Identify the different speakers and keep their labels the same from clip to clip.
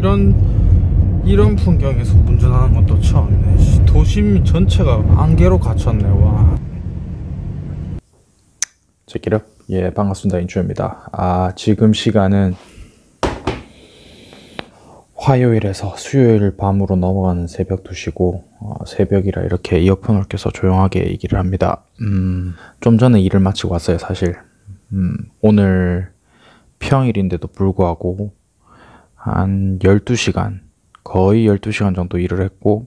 Speaker 1: 이런 이런 풍경에서 운전하는 것도 처음이네 도심 전체가 안개로 갇혔네 와 제키럽 예 반갑습니다 인주입니다아 지금 시간은 화요일에서 수요일 밤으로 넘어가는 새벽 2시고 어, 새벽이라 이렇게 이어폰을 껴서 조용하게 얘기를 합니다 음, 좀 전에 일을 마치고 왔어요 사실 음, 오늘 평일인데도 불구하고 한 12시간, 거의 12시간 정도 일을 했고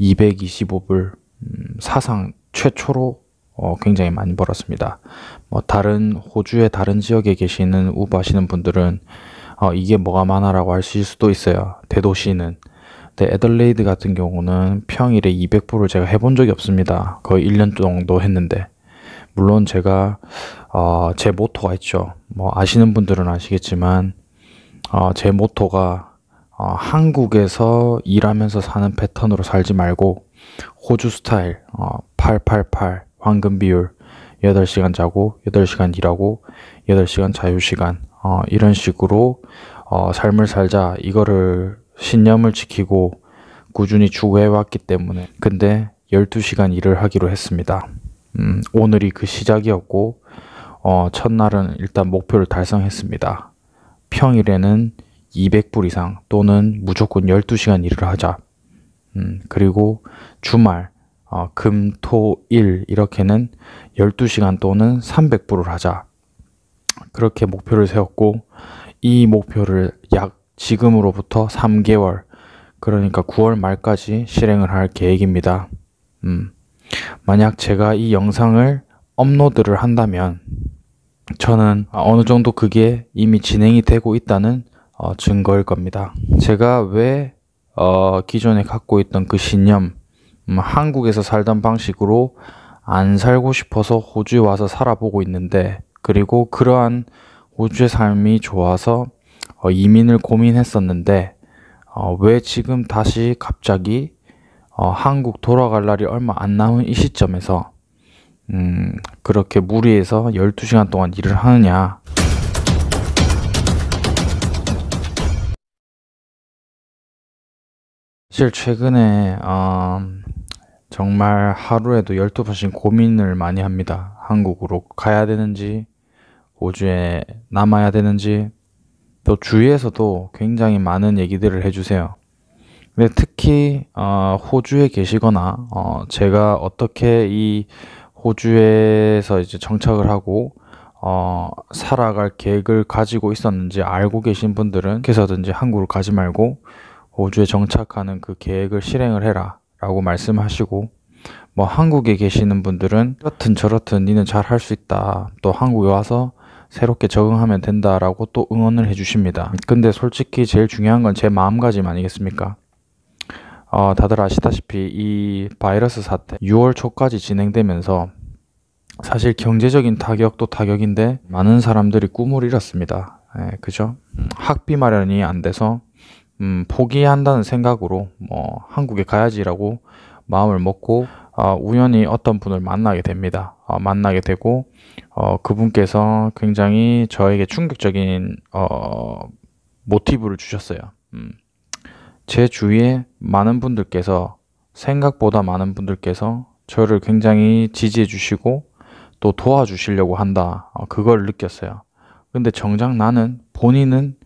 Speaker 1: 225불 음, 사상 최초로 어, 굉장히 많이 벌었습니다. 뭐 다른 호주의 다른 지역에 계시는 우버 하시는 분들은 어, 이게 뭐가 많아라고 하실 수도 있어요. 대도시는. 근데 애들레이드 같은 경우는 평일에 200불을 제가 해본 적이 없습니다. 거의 1년 정도 했는데. 물론 제가 어, 제 모토가 있죠. 뭐 아시는 분들은 아시겠지만 어, 제 모토가 어, 한국에서 일하면서 사는 패턴으로 살지 말고 호주 스타일 어, 888 황금 비율 8시간 자고 8시간 일하고 8시간 자유시간 어, 이런 식으로 어, 삶을 살자 이거를 신념을 지키고 꾸준히 추구해왔기 때문에 근데 12시간 일을 하기로 했습니다. 음, 오늘이 그 시작이었고 어, 첫날은 일단 목표를 달성했습니다. 평일에는 200불 이상 또는 무조건 12시간 일을 하자 음, 그리고 주말 어, 금, 토, 일 이렇게는 12시간 또는 300불을 하자 그렇게 목표를 세웠고 이 목표를 약 지금으로부터 3개월 그러니까 9월 말까지 실행을 할 계획입니다 음, 만약 제가 이 영상을 업로드를 한다면 저는 어느 정도 그게 이미 진행이 되고 있다는 어, 증거일 겁니다. 제가 왜 어, 기존에 갖고 있던 그 신념, 음, 한국에서 살던 방식으로 안 살고 싶어서 호주에 와서 살아보고 있는데, 그리고 그러한 호주의 삶이 좋아서 어, 이민을 고민했었는데, 어, 왜 지금 다시 갑자기 어, 한국 돌아갈 날이 얼마 안 남은 이 시점에서 음, 그렇게 무리해서 12시간 동안 일을 하느냐 사실 최근에 어, 정말 하루에도 12번씩 고민을 많이 합니다 한국으로 가야 되는지 호주에 남아야 되는지 또 주위에서도 굉장히 많은 얘기들을 해주세요 근데 특히 어, 호주에 계시거나 어, 제가 어떻게 이 호주에서 이제 정착을 하고 어, 살아갈 계획을 가지고 있었는지 알고 계신 분들은 그래서든지 한국을 가지 말고 호주에 정착하는 그 계획을 실행을 해라 라고 말씀하시고 뭐 한국에 계시는 분들은 이렇든 저렇든 니는 잘 할 수 있다 또 한국에 와서 새롭게 적응하면 된다라고 또 응원을 해주십니다. 근데 솔직히 제일 중요한 건 제 마음가짐 아니겠습니까? 어, 다들 아시다시피 이 바이러스 사태 6월 초까지 진행되면서 사실 경제적인 타격도 타격인데 많은 사람들이 꿈을 잃었습니다. 예, 그죠? 음, 학비 마련이 안 돼서 음, 포기한다는 생각으로 뭐 한국에 가야지라고 마음을 먹고 어, 우연히 어떤 분을 만나게 됩니다. 어, 만나게 되고 어, 그분께서 굉장히 저에게 충격적인 어, 모티브를 주셨어요. 음. 제 주위에 많은 분들께서 생각보다 많은 분들께서 저를 굉장히 지지해 주시고 또 도와주시려고 한다. 어, 그걸 느꼈어요. 근데 정작 나는 본인은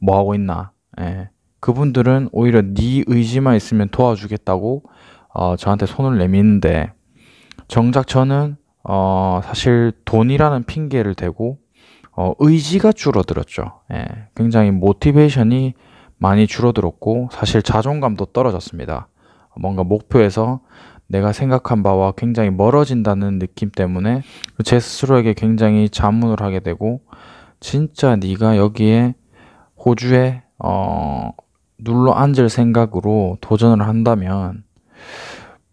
Speaker 1: 뭐 하고 있나? 예. 그분들은 오히려 네 의지만 있으면 도와주겠다고 어, 저한테 손을 내미는데 정작 저는 어, 사실 돈이라는 핑계를 대고 어, 의지가 줄어들었죠. 예. 굉장히 모티베이션이 많이 줄어들었고 사실 자존감도 떨어졌습니다. 뭔가 목표에서 내가 생각한 바와 굉장히 멀어진다는 느낌 때문에 제 스스로에게 굉장히 자문을 하게 되고 진짜 네가 여기에 호주에 어 눌러 앉을 생각으로 도전을 한다면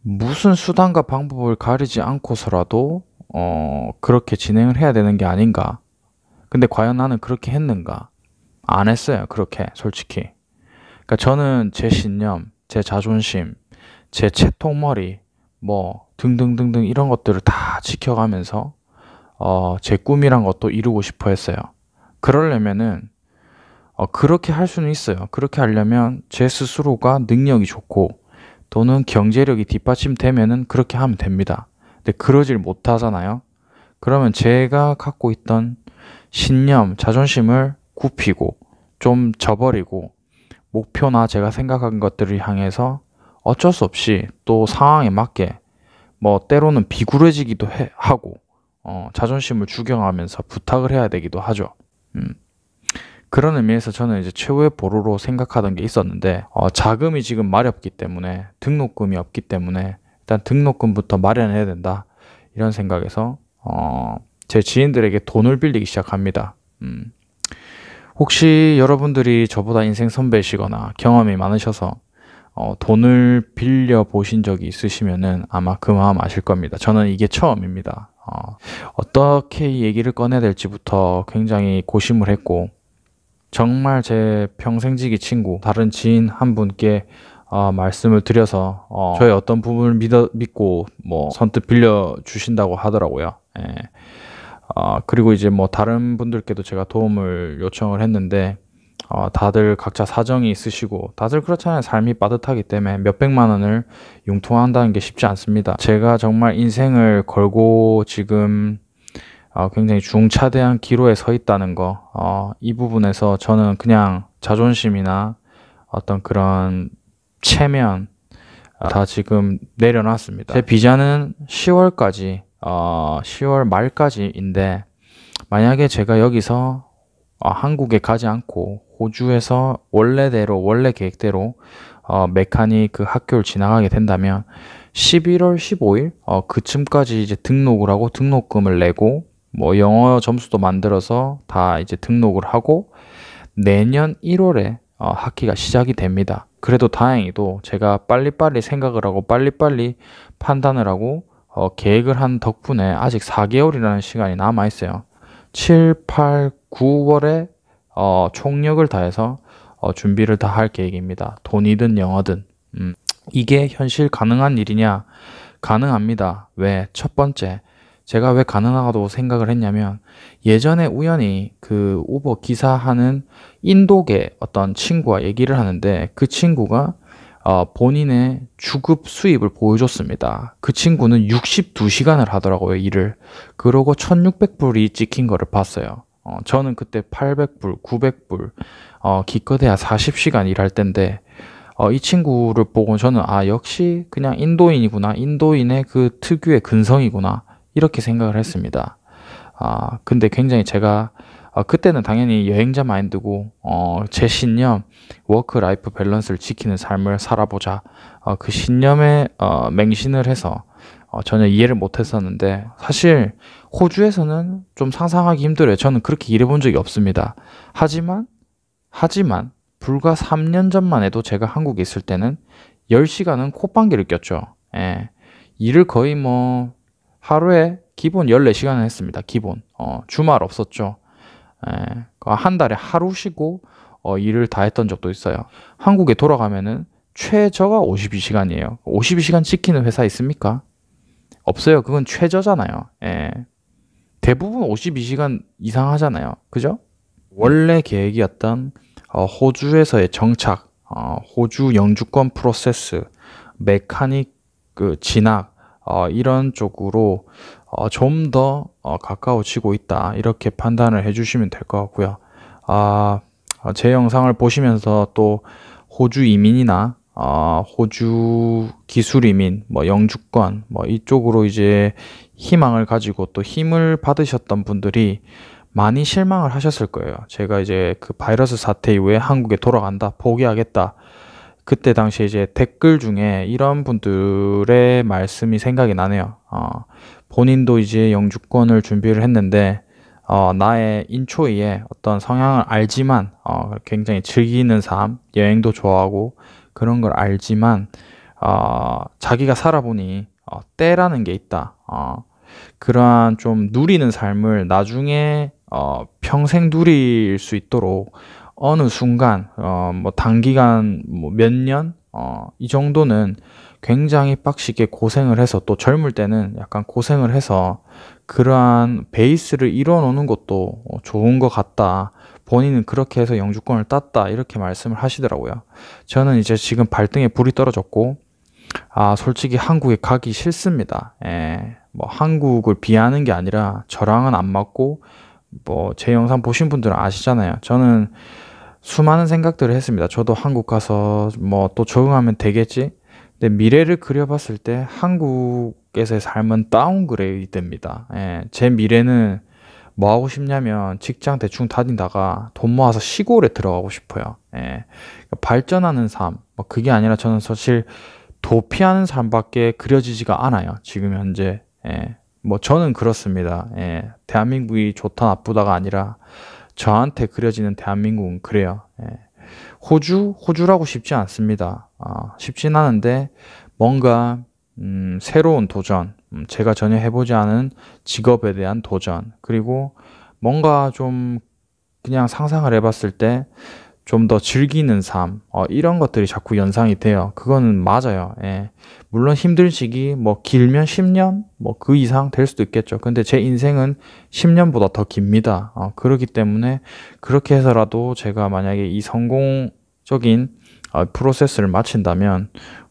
Speaker 1: 무슨 수단과 방법을 가리지 않고서라도 어 그렇게 진행을 해야 되는 게 아닌가 근데 과연 나는 그렇게 했는가 안 했어요 그렇게 솔직히 그러니까 저는 제 신념, 제 자존심, 제 채통머리, 뭐 등등등등 이런 것들을 다 지켜가면서 어, 제 꿈이란 것도 이루고 싶어 했어요. 그러려면은 어, 그렇게 할 수는 있어요. 그렇게 하려면 제 스스로가 능력이 좋고 또는 경제력이 뒷받침되면은 그렇게 하면 됩니다. 근데 그러질 못하잖아요. 그러면 제가 갖고 있던 신념, 자존심을 굽히고 좀 저버리고 목표나 제가 생각한 것들을 향해서 어쩔 수 없이 또 상황에 맞게 뭐 때로는 비굴해지기도 해, 하고 어, 자존심을 주경하면서 부탁을 해야 되기도 하죠. 음. 그런 의미에서 저는 이제 최후의 보루로 생각하던 게 있었는데 어, 자금이 지금 마렵기 때문에 등록금이 없기 때문에 일단 등록금부터 마련해야 된다 이런 생각에서 어, 제 지인들에게 돈을 빌리기 시작합니다. 음. 혹시 여러분들이 저보다 인생 선배시거나 경험이 많으셔서 어, 돈을 빌려 보신 적이 있으시면은 아마 그 마음 아실 겁니다. 저는 이게 처음입니다. 어, 어떻게 얘기를 꺼내야 될지부터 굉장히 고심을 했고 정말 제 평생지기 친구 다른 지인 한 분께 어, 말씀을 드려서 어, 저의 어떤 부분을 믿어, 믿고 뭐 선뜻 빌려 주신다고 하더라고요. 예. 어, 그리고 이제 뭐 다른 분들께도 제가 도움을 요청을 했는데 어, 다들 각자 사정이 있으시고 다들 그렇잖아요 삶이 빠듯하기 때문에 몇백만 원을 융통한다는 게 쉽지 않습니다 제가 정말 인생을 걸고 지금 어, 굉장히 중차대한 기로에 서 있다는 거, 어, 이 부분에서 저는 그냥 자존심이나 어떤 그런 체면 다 지금 내려놨습니다. 제 비자는 10월까지 어, 10월 말까지인데 만약에 제가 여기서 어, 한국에 가지 않고 호주에서 원래대로 원래 계획대로 어, 메카닉 그 학교를 지나가게 된다면 11월 15일 어, 그쯤까지 이제 등록을 하고 등록금을 내고 뭐 영어 점수도 만들어서 다 이제 등록을 하고 내년 1월에 어, 학기가 시작이 됩니다. 그래도 다행히도 제가 빨리빨리 생각을 하고 빨리빨리 판단을 하고 어, 계획을 한 덕분에 아직 4개월이라는 시간이 남아 있어요. 7, 8, 9월에 어, 총력을 다해서 어, 준비를 다 할 계획입니다. 돈이든 영어든 음, 이게 현실 가능한 일이냐? 가능합니다. 왜? 첫 번째 제가 왜 가능하다고 생각을 했냐면 예전에 우연히 그 우버 기사하는 인도계 어떤 친구와 얘기를 하는데 그 친구가 어, 본인의 주급 수입을 보여줬습니다. 그 친구는 62시간을 하더라고요, 일을. 그러고 1600불이 찍힌 거를 봤어요. 어, 저는 그때 800불, 900불, 어, 기껏해야 40시간 일할 때데 어, 이 친구를 보고 저는 아, 역시 그냥 인도인이구나. 인도인의 그 특유의 근성이구나. 이렇게 생각을 했습니다. 아, 근데 굉장히 제가 어, 그때는 당연히 여행자 마인드고 어, 제 신념 워크 라이프 밸런스를 지키는 삶을 살아보자 어, 그 신념에 어, 맹신을 해서 어, 전혀 이해를 못했었는데 사실 호주에서는 좀 상상하기 힘들어요. 저는 그렇게 일해본 적이 없습니다. 하지만 하지만 불과 3년 전만 해도 제가 한국에 있을 때는 10시간은 콧방귀를 꼈죠. 예. 일을 거의 뭐 하루에 기본 14시간을 했습니다. 기본. 어, 주말 없었죠. 예, 한 달에 하루 쉬고 어, 일을 다 했던 적도 있어요. 한국에 돌아가면은 최저가 52시간이에요. 52시간 찍히는 회사 있습니까? 없어요. 그건 최저잖아요. 예. 대부분 52시간 이상 하잖아요. 그죠? 원래 계획이었던 어, 호주에서의 정착, 어, 호주 영주권 프로세스, 메카닉 그 진학, 어, 이런 쪽으로 어, 좀더 어, 가까워지고 있다 이렇게 판단을 해주시면 될 것 같고요. 아, 어, 제 영상을 보시면서 또 호주 이민이나 어, 호주 기술 이민, 뭐 영주권, 뭐 이쪽으로 이제 희망을 가지고 또 힘을 받으셨던 분들이 많이 실망을 하셨을 거예요. 제가 이제 그 바이러스 사태 이후에 한국에 돌아간다, 포기하겠다. 그때 당시 이제 댓글 중에 이런 분들의 말씀이 생각이 나네요. 어, 본인도 이제 영주권을 준비를 했는데 어, 나의 인초이에 어떤 성향을 알지만 어, 굉장히 즐기는 삶, 여행도 좋아하고 그런 걸 알지만 어, 자기가 살아보니 어, 때라는 게 있다. 어, 그러한 좀 누리는 삶을 나중에 어, 평생 누릴 수 있도록 어느 순간 어, 뭐 단기간 뭐몇년 어, 이 정도는 굉장히 빡시게 고생을 해서 또 젊을 때는 약간 고생을 해서 그러한 베이스를 이뤄 놓는 것도 어, 좋은 것 같다. 본인은 그렇게 해서 영주권을 땄다. 이렇게 말씀을 하시더라고요. 저는 이제 지금 발등에 불이 떨어졌고, 아, 솔직히 한국에 가기 싫습니다. 예. 뭐 한국을 비하는 게 아니라 저랑은 안 맞고, 뭐 제 영상 보신 분들은 아시잖아요. 저는 수많은 생각들을 했습니다. 저도 한국 가서 뭐 또 적응하면 되겠지. 근데 미래를 그려봤을 때 한국에서의 삶은 다운그레이드 됩니다. 예, 제 미래는 뭐 하고 싶냐면 직장 대충 다니다가 돈 모아서 시골에 들어가고 싶어요. 예, 그러니까 발전하는 삶, 뭐 그게 아니라 저는 사실 도피하는 삶밖에 그려지지가 않아요. 지금 현재. 예, 뭐 저는 그렇습니다. 예, 대한민국이 좋다 나쁘다가 아니라 저한테 그려지는 대한민국은 그래요. 예. 호주 호주라고 쉽지 않습니다. 아, 쉽진 않은데 뭔가 음, 새로운 도전, 음, 제가 전혀 해보지 않은 직업에 대한 도전, 그리고 뭔가 좀 그냥 상상을 해봤을 때 좀더 즐기는 삶 어, 이런 것들이 자꾸 연상이 돼요. 그거는 맞아요. 예. 물론 힘든 시기 뭐 길면 10년 뭐 그 이상 될 수도 있겠죠. 근데 제 인생은 10년보다 더 깁니다. 어, 그렇기 때문에 그렇게 해서라도 제가 만약에 이 성공적인 어, 프로세스를 마친다면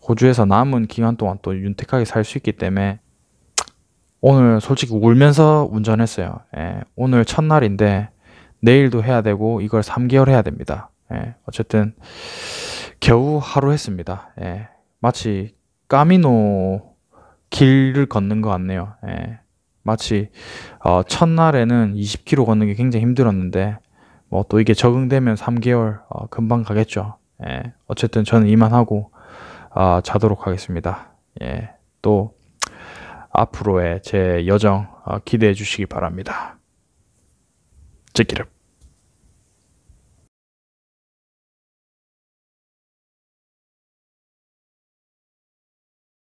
Speaker 1: 호주에서 남은 기간 동안 또 윤택하게 살 수 있기 때문에 오늘 솔직히 울면서 운전했어요. 예, 오늘 첫날인데 내일도 해야 되고 이걸 3개월 해야 됩니다. 예, 어쨌든 겨우 하루 했습니다. 예, 마치 까미노 길을 걷는 것 같네요. 예, 마치 어, 첫날에는 20km 걷는 게 굉장히 힘들었는데 뭐 또 이게 적응되면 3개월 어, 금방 가겠죠. 예, 어쨌든 저는 이만하고 어, 자도록 하겠습니다. 예, 또 앞으로의 제 여정 어, 기대해 주시기 바랍니다. 찍기를.